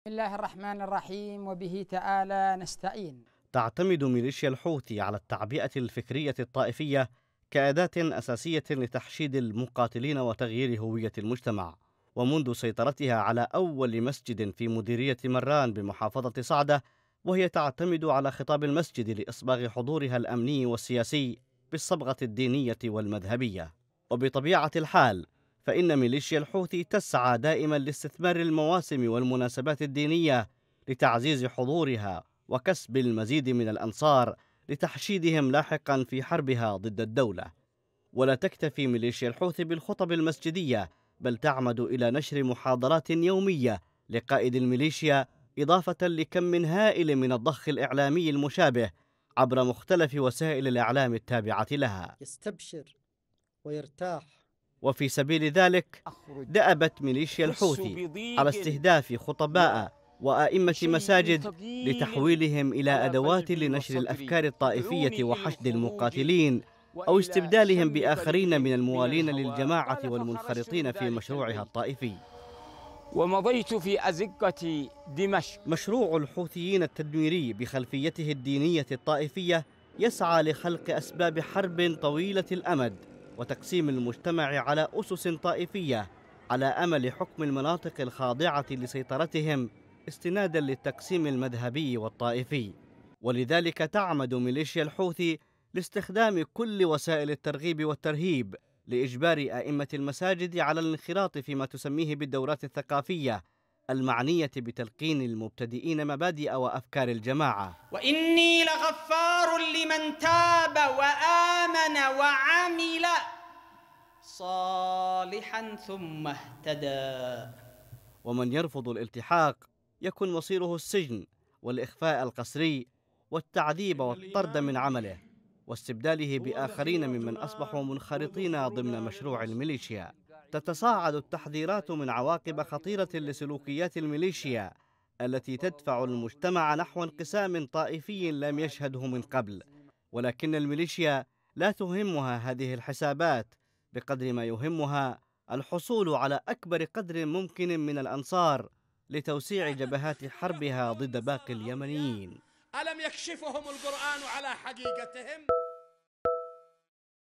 بسم الله الرحمن الرحيم وبه تعالى نستعين تعتمد ميليشيا الحوثي على التعبئة الفكرية الطائفية كأداة أساسية لتحشيد المقاتلين وتغيير هوية المجتمع ومنذ سيطرتها على أول مسجد في مديرية مران بمحافظة صعدة وهي تعتمد على خطاب المسجد لإصباغ حضورها الأمني والسياسي بالصبغة الدينية والمذهبية وبطبيعة الحال فإن ميليشيا الحوثي تسعى دائما لاستثمار المواسم والمناسبات الدينية لتعزيز حضورها وكسب المزيد من الأنصار لتحشيدهم لاحقا في حربها ضد الدولة ولا تكتفي ميليشيا الحوثي بالخطب المسجدية بل تعمد إلى نشر محاضرات يومية لقائد الميليشيا إضافة لكم هائل من الضخ الإعلامي المشابه عبر مختلف وسائل الإعلام التابعة لها يستبشر ويرتاح وفي سبيل ذلك دأبت ميليشيا الحوثي على استهداف خطباء وأئمة مساجد لتحويلهم إلى أدوات لنشر الأفكار الطائفية وحشد المقاتلين أو استبدالهم بآخرين من الموالين للجماعة والمنخرطين في مشروعها الطائفي ومضيت في أزقة دمشق مشروع الحوثيين التدميري بخلفيته الدينية الطائفية يسعى لخلق أسباب حرب طويلة الأمد وتقسيم المجتمع على أسس طائفية على أمل حكم المناطق الخاضعة لسيطرتهم استنادا للتقسيم المذهبي والطائفي ولذلك تعمد ميليشيا الحوثي لاستخدام كل وسائل الترغيب والترهيب لإجبار أئمة المساجد على الانخراط فيما تسميه بالدورات الثقافية المعنية بتلقين المبتدئين مبادئ وأفكار الجماعة وإني لغفار لمن تاب وآمن وعمل صالحا ثم اهتدى ومن يرفض الالتحاق يكون مصيره السجن والإخفاء القسري والتعذيب والطرد من عمله واستبداله بآخرين ممن أصبحوا منخرطين ضمن مشروع الميليشيا تتصاعد التحذيرات من عواقب خطيرة لسلوكيات الميليشيا التي تدفع المجتمع نحو انقسام طائفي لم يشهده من قبل ولكن الميليشيا لا تهمها هذه الحسابات بقدر ما يهمها الحصول على أكبر قدر ممكن من الأنصار لتوسيع جبهات حربها ضد باقي اليمنيين ألم يكشفهم القرآن على حقيقتهم؟